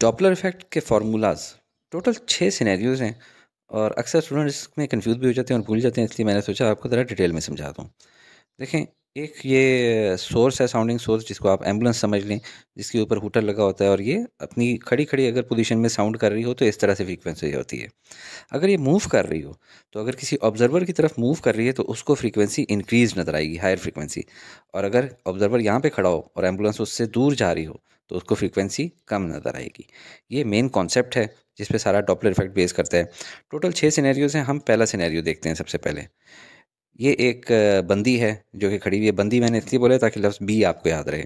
Doppler effect के formulas total छः scenarios हैं और अक्सर स्टूडेंट इसमें कन्फ्यूज भी हो जाते हैं और भूल जाते हैं इसलिए मैंने सोचा आपको ज़रा डिटेल में समझा दूँ देखें एक ये सोर्स है साउंडिंग सोर्स जिसको आप एम्बुलेंस समझ लें जिसके ऊपर हुटर लगा होता है और ये अपनी खड़ी खड़ी अगर पोजीशन में साउंड कर रही हो तो इस तरह से फ्रीक्वेंसी होती है अगर ये मूव कर रही हो तो अगर किसी ऑब्जर्वर की तरफ मूव कर रही है तो उसको फ्रीक्वेंसी इंक्रीज नज़र आएगी हायर फ्रीक्वेंसी और अगर ऑब्जर्वर यहाँ पर खड़ा हो और एम्बुलेंस उससे दूर जा रही हो तो उसको फ्रीक्वेंसी कम नज़र आएगी ये मेन कॉन्सेप्ट है जिस पे सारा डॉपलर इफेक्ट बेस करता है टोटल छः सिनेरियोज हैं हम पहला सिनेरियो देखते हैं सबसे पहले ये एक बंदी है जो कि खड़ी हुई है बंदी मैंने इसलिए बोला ताकि लफ्ज़ बी आपको याद रहे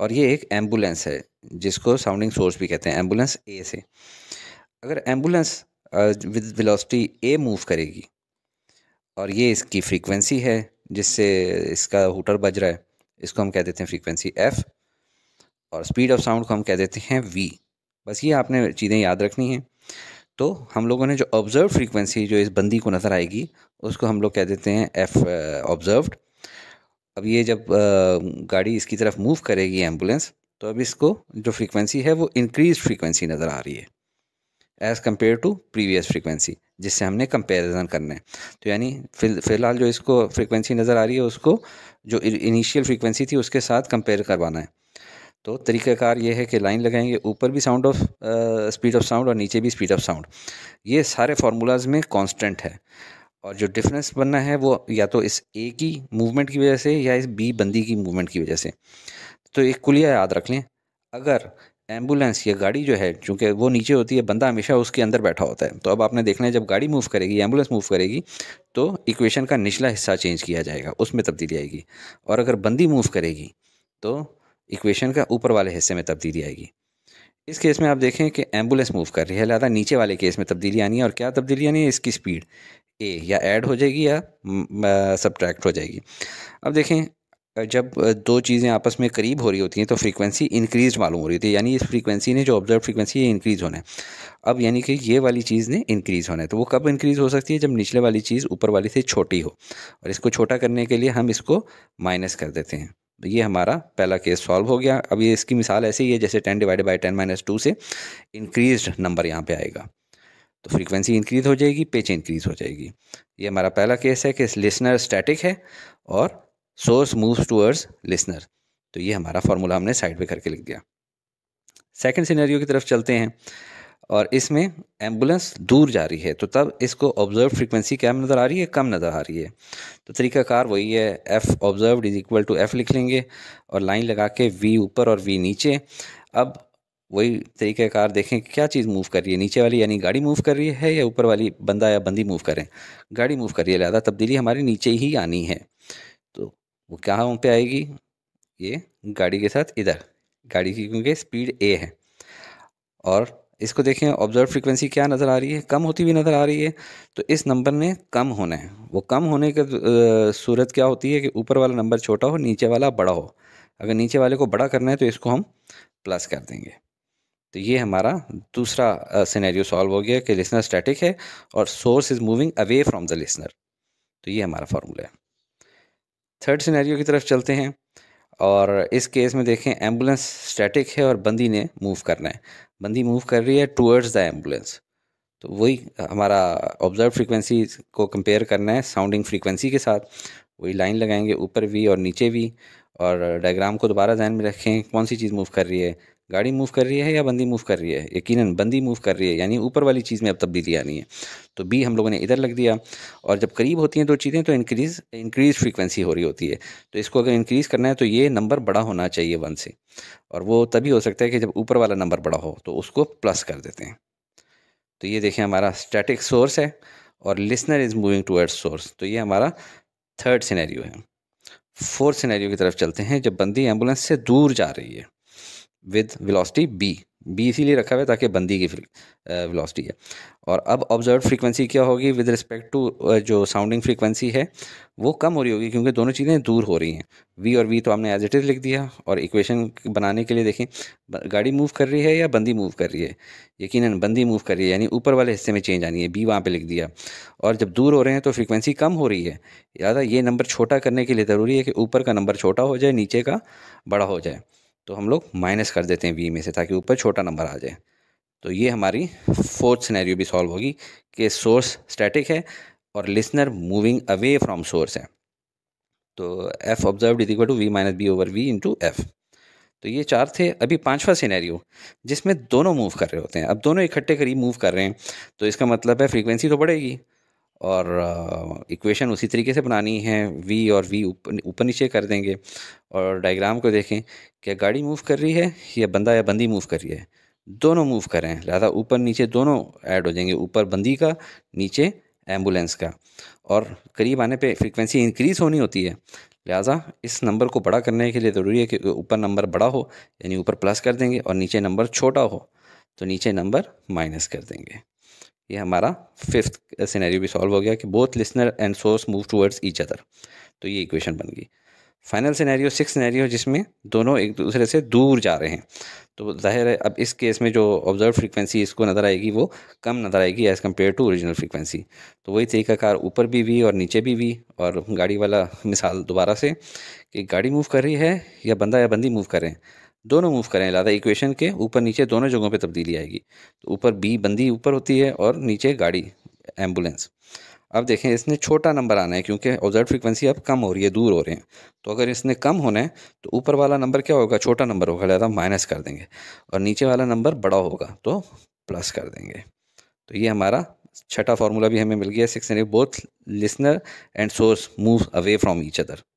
और ये एक एम्बुलेंस है जिसको साउंडिंग सोर्स भी कहते हैं एम्बुलेंस ए से अगर ambulance with velocity A move करेगी और ये इसकी फ्रीक्वेंसी है जिससे इसका हुटर बज रहा है इसको हम कह देते हैं फ्रीक्वेंसी एफ़ और स्पीड ऑफ साउंड को हम कह देते हैं वी बस ये आपने चीज़ें याद रखनी हैं तो हम लोगों ने जो ऑब्जर्व फ्रीक्वेंसी जो इस बंदी को नज़र आएगी उसको हम लोग कह देते हैं एफ ऑब्जर्व्ड uh, अब ये जब uh, गाड़ी इसकी तरफ मूव करेगी एम्बुलेंस तो अब इसको जो फ्रीक्वेंसी है वो इंक्रीज फ्रीक्वेंसी नज़र आ रही है as compare to previous frequency जिससे हमने कंपेरिजन करना है तो यानी फिलहाल जो इसको फ्रीक्वेंसी नज़र आ रही है उसको जो इनिशियल फ्रीक्वेंसी थी उसके साथ कंपेयर करवाना है तो तरीक़ाकार ये है कि लाइन लगाएंगे ऊपर भी sound of speed of sound और नीचे भी स्पीड ऑफ साउंड ये सारे फार्मूलाज में कांस्टेंट है और जो डिफरेंस बनना है वो या तो इस ए की मूवमेंट की वजह से या इस बी बंदी की मूवमेंट की वजह से तो एक कुलिया याद रख लें अगर एम्बुलेंस या गाड़ी जो है चूँकि वो नीचे होती है बंदा हमेशा उसके अंदर बैठा होता है तो अब आपने देखना है जब गाड़ी मूव करेगी एम्बुलेंस मूव करेगी तो इक्वेशन का निचला हिस्सा चेंज किया जाएगा उसमें तब्दीली आएगी और अगर बंदी मूव करेगी तो इक्वेशन का ऊपर वाले हिस्से में तब्दीली आएगी इस केस में आप देखें कि एम्बुलेंस मूव कर रही है लिहाजा नीचे वाले केस में तब्दीली आनी है और क्या तब्दीली आनी है इसकी स्पीड ए या ऐड हो जाएगी या सब्ट्रैक्ट हो जाएगी अब देखें जब दो चीज़ें आपस में करीब हो रही होती हैं तो फ्रीक्वेंसी इंक्रीज मालूम हो रही थी यानी इस फ्रीक्वेंसी ने जो ऑब्जर्व फ्रीक्वेंसी है इंक्रीज़ होना है अब यानी कि ये वाली चीज़ ने इंक्रीज़ होना है तो वो कब इंक्रीज़ हो सकती है जब निचले वाली चीज़ ऊपर वाली से छोटी हो और इसको छोटा करने के लिए हम इसको माइनस कर देते हैं तो ये हमारा पहला केस सॉल्व हो गया अब ये इसकी मिसाल ऐसी ही है जैसे ten divided by ten minus two से इंक्रीज नंबर यहाँ पे आएगा तो फ्रीक्वेंसी इंक्रीज हो जाएगी पिच इंक्रीज हो जाएगी ये हमारा पहला केस है कि लिसनर स्टैटिक है और सोर्स मूव्स टूअर्ड्स लिसनर तो ये हमारा फार्मूला हमने साइड पे करके लिख दिया सेकेंड सिनेरियो की तरफ चलते हैं और इसमें एम्बुलेंस दूर जा रही है तो तब इसको ऑब्जर्व फ्रीक्वेंसी कम नज़र आ रही है कम नज़र आ रही है तो तरीकाकार वही है F observe is equal to F लिख लेंगे और लाइन लगा के वी ऊपर और वी नीचे अब वही तरीक़ाकार देखें क्या चीज़ मूव कर रही है नीचे वाली यानी गाड़ी मूव कर रही है या ऊपर वाली बंदा या बंदी मूव करें गाड़ी मूव कर रही है लिहाजा तब्दीली हमारी नीचे ही आनी है तो वो क्या वहाँ पे आएगी ये गाड़ी के साथ इधर गाड़ी की क्योंकि स्पीड ए है और इसको देखें ऑब्जर्व फ्रीक्वेंसी क्या नज़र आ रही है कम होती हुई नज़र आ रही है तो इस नंबर ने कम होना है वो कम होने का सूरत क्या होती है कि ऊपर वाला नंबर छोटा हो नीचे वाला बड़ा हो अगर नीचे वाले को बड़ा करना है तो इसको हम प्लस कर देंगे तो ये हमारा दूसरा सिनेरियो सॉल्व हो गया कि लिसनर स्टैटिक है और source is moving away from the listener तो ये हमारा फार्मूला है थर्ड सिनेरियो की तरफ चलते हैं और इस केस में देखें एम्बुलेंस स्टैटिक है और बंदी ने मूव करना है बंदी मूव कर रही है टूवर्ड्स द एम्बुलेंस तो वही हमारा ऑब्जर्व फ्रीक्वेंसी को कंपेयर करना है साउंडिंग फ्रीक्वेंसी के साथ वही लाइन लगाएंगे ऊपर भी और नीचे भी और डायग्राम को दोबारा जहन में रखें कौन सी चीज़ मूव कर रही है गाड़ी मूव कर रही है या बंदी मूव कर रही है यकीनन बंदी मूव कर रही है यानी ऊपर वाली चीज़ में अब तब्दीली आनी है तो बी हम लोगों ने इधर लग दिया और जब करीब होती हैं दो चीज़ें तो इंक्रीज़ इंक्रीज़ फ्रीक्वेंसी हो रही होती है तो इसको अगर इंक्रीज़ करना है तो ये नंबर बड़ा होना चाहिए वन से और वो तभी हो सकता है कि जब ऊपर वाला नंबर बड़ा हो तो उसको प्लस कर देते हैं तो ये देखें हमारा स्टैटिक सोर्स है और listener is moving towards source तो ये हमारा थर्ड सिनेरियो है फोर्थ सिनेरियो की तरफ चलते हैं जब बंदी एम्बुलेंस से दूर जा रही है विद वेलोसिटी बी बी इसीलिए रखा हुआ है ताकि बंदी की वेलोसिटी है और अब ऑब्जर्व फ्रीक्वेंसी क्या होगी विद रिस्पेक्ट टू जो साउंडिंग फ्रीक्वेंसी है वो कम हो रही होगी क्योंकि दोनों चीज़ें दूर हो रही हैं वी और वी तो हमने एज इट इज़ लिख दिया और इक्वेशन बनाने के लिए देखें गाड़ी मूव कर रही है या बंदी मूव कर रही है यकीन बंदी मूव कर रही है यानी ऊपर वाले हिस्से में चेंज आनी है बी वहाँ पर लिख दिया और जब दूर हो रहे हैं तो फ्रिक्वेंसी कम हो रही है लिहाजा ये नंबर छोटा करने के लिए ज़रूरी है कि ऊपर का नंबर छोटा हो जाए नीचे का बड़ा हो जाए तो हम लोग माइनस कर देते हैं वी में से ताकि ऊपर छोटा नंबर आ जाए तो ये हमारी फोर्थ सिनेरियो भी सॉल्व होगी कि सोर्स स्टैटिक है और listener moving away from source है तो F observe is equal to V minus B over V into F तो ये चार थे अभी पांचवा सिनेरियो जिसमें दोनों मूव कर रहे होते हैं अब दोनों इकट्ठे करीब मूव कर रहे हैं तो इसका मतलब है फ्रीक्वेंसी तो बढ़ेगी और इक्वेशन उसी तरीके से बनानी है वी और वी ऊपर नीचे कर देंगे और डायग्राम को देखें क्या गाड़ी मूव कर रही है या बंदा या बंदी मूव कर रही है दोनों मूव करें लिहाजा ऊपर नीचे दोनों ऐड हो जाएंगे ऊपर बंदी का नीचे एम्बुलेंस का और करीब आने पे फ्रीक्वेंसी इंक्रीज़ होनी होती है लिहाजा इस नंबर को बड़ा करने के लिए ज़रूरी है कि ऊपर नंबर बड़ा हो यानी ऊपर प्लस कर देंगे और नीचे नंबर छोटा हो तो नीचे नंबर माइनस कर देंगे ये हमारा फिफ्थ सिनेरियो भी सॉल्व हो गया कि both listener and source move towards each other तो ये इक्वेशन बन गई फाइनल सिनेरियो सिक्स सिनेरियो जिसमें दोनों एक दूसरे से दूर जा रहे हैं तो जाहिर है अब इस केस में जो ऑब्जर्व फ्रीक्वेंसी इसको नज़र आएगी वो कम नज़र आएगी as compare to original frequency तो वही तरीकाकार ऊपर भी हुई और नीचे भी हुई और गाड़ी वाला मिसाल दोबारा से कि गाड़ी मूव कर रही है या बंदा या बंदी मूव कर रहे हैं दोनों मूव करें लादा इक्वेशन के ऊपर नीचे दोनों जगहों पे तब्दीली आएगी तो ऊपर बी बंदी ऊपर होती है और नीचे गाड़ी एम्बुलेंस अब देखें इसने छोटा नंबर आना है क्योंकि ऑब्जर्व फ्रिक्वेंसी अब कम हो रही है दूर हो रहे हैं तो अगर इसने कम होना है तो ऊपर वाला नंबर क्या होगा छोटा नंबर होगा लादा माइनस कर देंगे और नीचे वाला नंबर बड़ा होगा तो प्लस कर देंगे तो ये हमारा छठा फार्मूला भी हमें मिल गया six both listener and source move away from each other